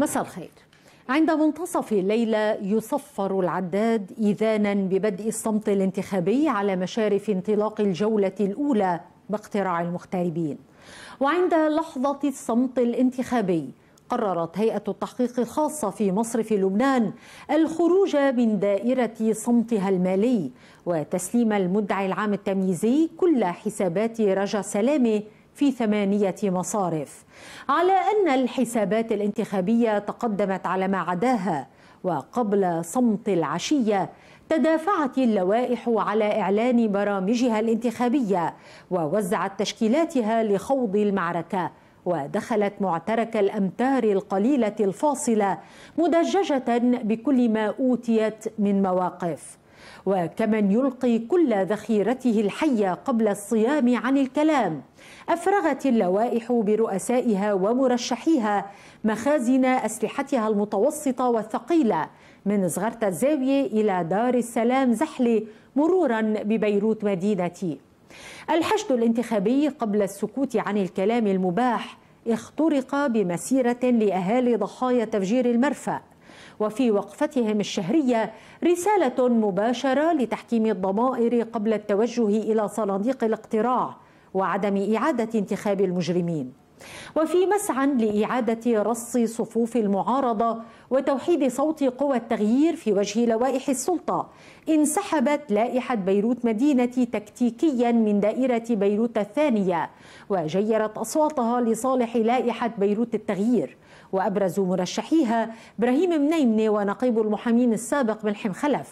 مساء الخير عند منتصف الليلة يصفر العداد إذانا ببدء الصمت الانتخابي على مشارف انطلاق الجولة الأولى باقتراع المغتربين وعند لحظة الصمت الانتخابي قررت هيئة التحقيق الخاصة في مصر في لبنان الخروج من دائرة صمتها المالي وتسليم المدعي العام التمييزي كل حسابات رجا سلامه في ثمانية مصارف على أن الحسابات الانتخابية تقدمت على ما عداها وقبل صمت العشية تدافعت اللوائح على إعلان برامجها الانتخابية ووزعت تشكيلاتها لخوض المعركة ودخلت معترك الامتار القليله الفاصله مدججه بكل ما اوتيت من مواقف وكمن يلقي كل ذخيرته الحية قبل الصيام عن الكلام أفرغت اللوائح برؤسائها ومرشحيها مخازن أسلحتها المتوسطة والثقيلة من صغرت الزاوية إلى دار السلام زحلة مرورا ببيروت مدينتي الحشد الانتخابي قبل السكوت عن الكلام المباح اخترق بمسيرة لأهالي ضحايا تفجير المرفأ وفي وقفتهم الشهرية رسالة مباشرة لتحكيم الضمائر قبل التوجه إلى صناديق الاقتراع وعدم إعادة انتخاب المجرمين وفي مسعى لإعادة رص صفوف المعارضة وتوحيد صوت قوى التغيير في وجه لوائح السلطة انسحبت لائحة بيروت مدينة تكتيكيا من دائرة بيروت الثانية وجيرت أصواتها لصالح لائحة بيروت التغيير وأبرز مرشحيها إبراهيم منيمني ونقيب المحامين السابق ملحم خلف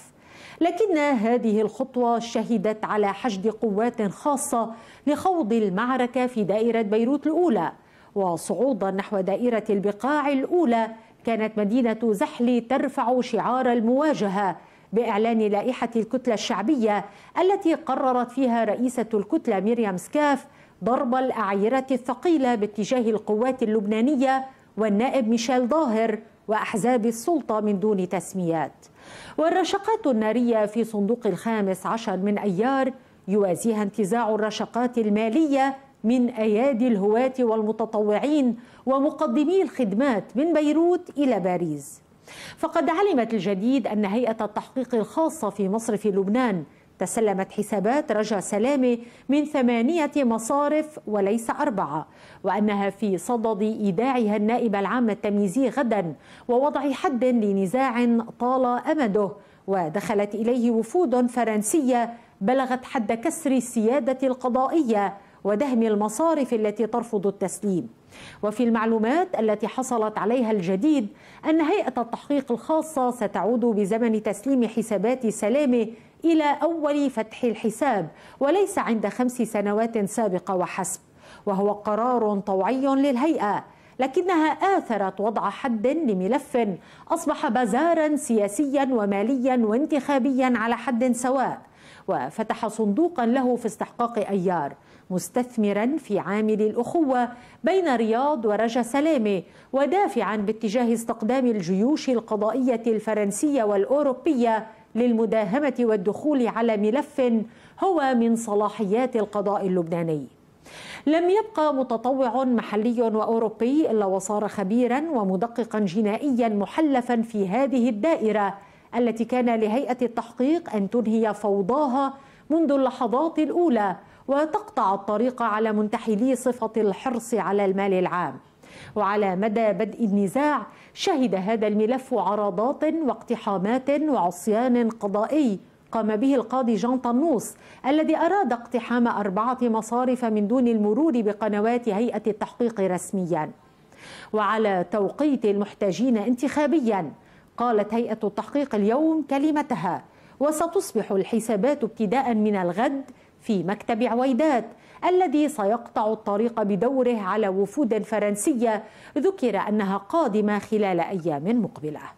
لكن هذه الخطوة شهدت على حشد قوات خاصة لخوض المعركة في دائرة بيروت الأولى وصعودا نحو دائرة البقاع الأولى كانت مدينة زحل ترفع شعار المواجهة بإعلان لائحة الكتلة الشعبية التي قررت فيها رئيسة الكتلة مريم سكاف ضرب الأعيرة الثقيلة باتجاه القوات اللبنانية والنائب ميشيل ظاهر وأحزاب السلطة من دون تسميات والرشقات النارية في صندوق الخامس عشر من أيار يوازيها انتزاع الرشقات المالية من أيادي الهواة والمتطوعين ومقدمي الخدمات من بيروت إلى باريس فقد علمت الجديد أن هيئة التحقيق الخاصة في مصر في لبنان تسلمت حسابات رجا سلامة من ثمانية مصارف وليس أربعة وأنها في صدد إيداعها النائب العام التمييزي غدا ووضع حد لنزاع طال أمده ودخلت إليه وفود فرنسية بلغت حد كسر السيادة القضائية ودهم المصارف التي ترفض التسليم وفي المعلومات التي حصلت عليها الجديد أن هيئة التحقيق الخاصة ستعود بزمن تسليم حسابات سلامة إلى أول فتح الحساب وليس عند خمس سنوات سابقة وحسب وهو قرار طوعي للهيئة لكنها آثرت وضع حد لملف أصبح بازارا سياسيا وماليا وانتخابيا على حد سواء وفتح صندوقا له في استحقاق أيار مستثمرا في عامل الأخوة بين رياض ورجا سلامة ودافعا باتجاه استقدام الجيوش القضائية الفرنسية والأوروبية للمداهمه والدخول على ملف هو من صلاحيات القضاء اللبناني لم يبقى متطوع محلي واوروبي الا وصار خبيرا ومدققا جنائيا محلفا في هذه الدائره التي كان لهيئه التحقيق ان تنهي فوضاها منذ اللحظات الاولى وتقطع الطريق على منتحلي صفه الحرص على المال العام وعلى مدى بدء النزاع شهد هذا الملف عراضات واقتحامات وعصيان قضائي قام به القاضي جان طنوس الذي أراد اقتحام أربعة مصارف من دون المرور بقنوات هيئة التحقيق رسميا وعلى توقيت المحتاجين انتخابيا قالت هيئة التحقيق اليوم كلمتها وستصبح الحسابات ابتداء من الغد في مكتب عويدات الذي سيقطع الطريق بدوره على وفود فرنسية ذكر أنها قادمة خلال أيام مقبلة